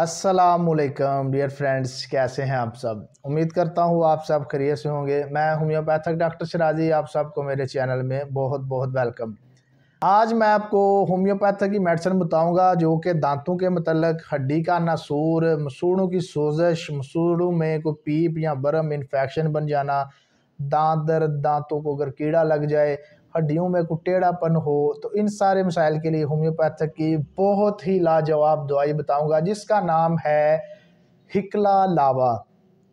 असलकम dear friends कैसे हैं आप सब उम्मीद करता हूँ आप सब खरीय से होंगे मैं होम्योपैथिक डॉक्टर शराजी आप सबको मेरे चैनल में बहुत बहुत वेलकम आज मैं आपको होम्योपैथिक की मेडिसिन बताऊंगा जो कि दांतों के मतलब हड्डी का नसूर मसूड़ों की सोजश मसूड़ों में कोई पीप या बर्म इन्फेक्शन बन जाना दांत दर्द दांतों को अगर कीड़ा लग जाए हड्डियों में कोई टेढ़ापन हो तो इन सारे मसाइल के लिए होम्योपैथिक की बहुत ही लाजवाब दवाई बताऊंगा जिसका नाम है हिकला लावा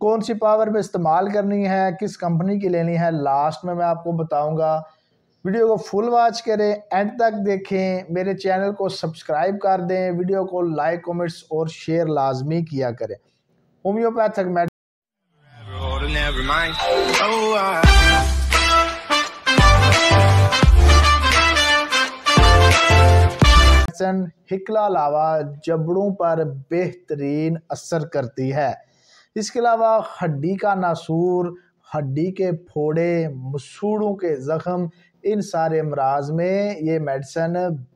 कौन सी पावर में इस्तेमाल करनी है किस कंपनी की लेनी है लास्ट में मैं आपको बताऊंगा वीडियो को फुल वॉच करें एंड तक देखें मेरे चैनल को सब्सक्राइब कर दें वीडियो को लाइक कमेंट्स और शेयर लाजमी किया करें होम्योपैथिक मेड लहसन हिकला लावा जबड़ों पर बेहतरीन असर करती है इसके अलावा हड्डी का नासूर हड्डी के फोड़े मसूड़ों के ज़ख़म इन सारे अमराज में ये मेडिसन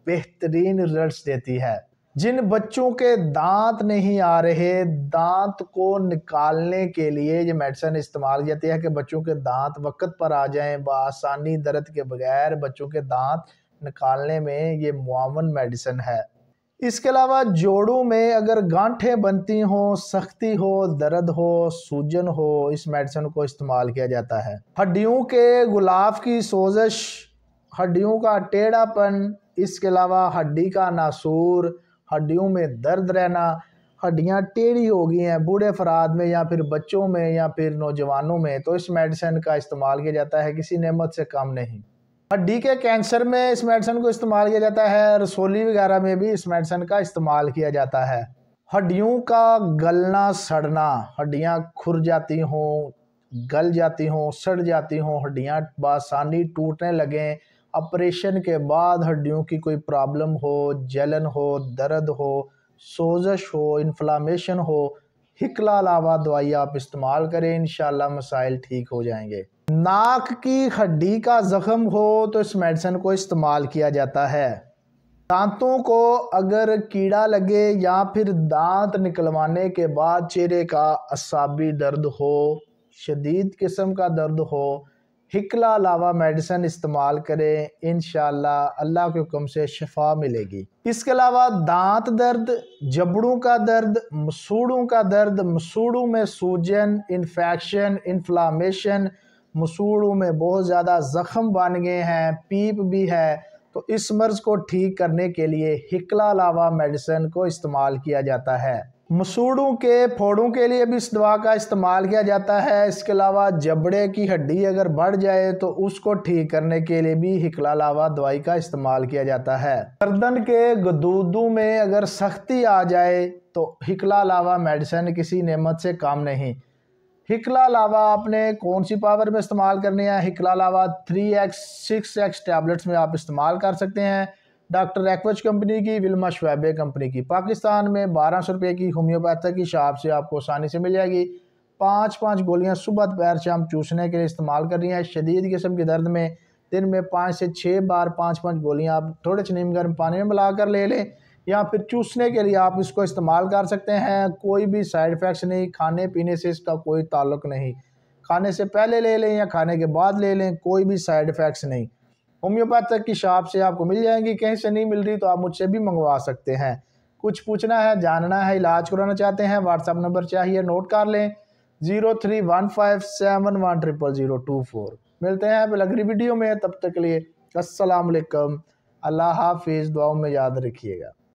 बेहतरीन रिजल्ट देती है जिन बच्चों के दांत नहीं आ रहे दांत को निकालने के लिए ये मेडिसन इस्तेमाल की जाती है कि बच्चों के दांत वक्त पर आ जाएं बसानी दर्द के बगैर बच्चों के दांत निकालने में ये मुआवन मेडिसिन है इसके अलावा जोड़ों में अगर गांठें बनती हों सख्ती हो दर्द हो सूजन हो इस मेडिसिन को इस्तेमाल किया जाता है हड्डियों के गुलाब की सोजश हड्डियों का टेढ़ापन इसके अलावा हड्डी का नासूर हड्डियों में दर्द रहना हड्डियाँ टेढ़ी हो गई हैं बूढ़े अफराद में या फिर बच्चों में या फिर नौजवानों में तो इस मेडिसिन का इस्तेमाल किया जाता है किसी नमत से कम नहीं हड्डी के कैंसर में इस मेडिसन को इस्तेमाल किया जाता है रसोली वगैरह में भी इस मेडिसन का इस्तेमाल किया जाता है हड्डियों का गलना सड़ना हड्डियाँ खुर जाती हों गल जाती हों सड़ जाती हों हड्डियाँ बासानी टूटने लगें ऑपरेशन के बाद हड्डियों की कोई प्रॉब्लम हो जलन हो दर्द हो सोजश हो इन्फ्लामेशन हो हिकला अलावा दवाई आप इस्तेमाल करें इन मसाइल ठीक हो जाएंगे नाक की हड्डी का ज़ख़म हो तो इस मेडिसन को इस्तेमाल किया जाता है दांतों को अगर कीड़ा लगे या फिर दांत निकलवाने के बाद चेहरे का असाबी दर्द हो शदीद किस्म का दर्द हो हिकला लावा मेडिसन इस्तेमाल करें इन अल्लाह के हुक्म से शफा मिलेगी इसके अलावा दांत दर्द जबड़ों का दर्द मसूड़ों का दर्द मसूड़ों में सूजन इन्फेक्शन इन्फ्लामेशन मसूड़ों में बहुत ज़्यादा ज़ख़म बन गए हैं पीप भी है तो इस मर्ज़ को ठीक करने के लिए हिकला लावा मेडिसिन को इस्तेमाल किया जाता है मसूड़ों के फोड़ों के लिए भी इस दवा का इस्तेमाल किया जाता है इसके अलावा जबड़े की हड्डी अगर बढ़ जाए तो उसको ठीक करने के लिए भी हिकला लावा दवाई का इस्तेमाल किया जाता है गर्दन के गदूदों में अगर सख्ती आ जाए तो हिकला लावा मेडिसिन किसी नेमत से काम नहीं हिकला लावा आपने कौन सी पावर में इस्तेमाल करनी है Hekla lava three X six X tablets में आप इस्तेमाल कर सकते हैं डॉक्टर एक्वच कंपनी की विल्मा शवेबे कंपनी की पाकिस्तान में बारह सौ रुपये की होम्योपैथिक की शॉप से आपको आसानी से मिल जाएगी पाँच पाँच गोलियाँ सुबह दोपहर शाम चूसने के लिए इस्तेमाल कर रही हैं शदीद किस्म के दर्द में दिन में पाँच से छः बार पाँच पाँच गोलियाँ आप थोड़े से नीम गर्म पानी में कर ले लें या फिर चूसने के लिए आप इसको इस्तेमाल कर सकते हैं कोई भी साइड इफ़ेक्ट्स नहीं खाने पीने से इसका कोई ताल्लुक नहीं खाने से पहले ले लें या खाने के बाद ले लें कोई भी साइड इफ़ेक्ट्स नहीं होम्योपैथिक की शॉप से आपको मिल जाएंगी कहीं से नहीं मिल रही तो आप मुझसे भी मंगवा सकते हैं कुछ पूछना है जानना है इलाज कराना चाहते हैं व्हाट्सअप नंबर चाहिए नोट कर लें zero three one five seven one triple zero two four मिलते हैं अब अगली वीडियो में तब तक के लिए असलकम अल्लाह हाफिज़ दुआओं में याद रखिएगा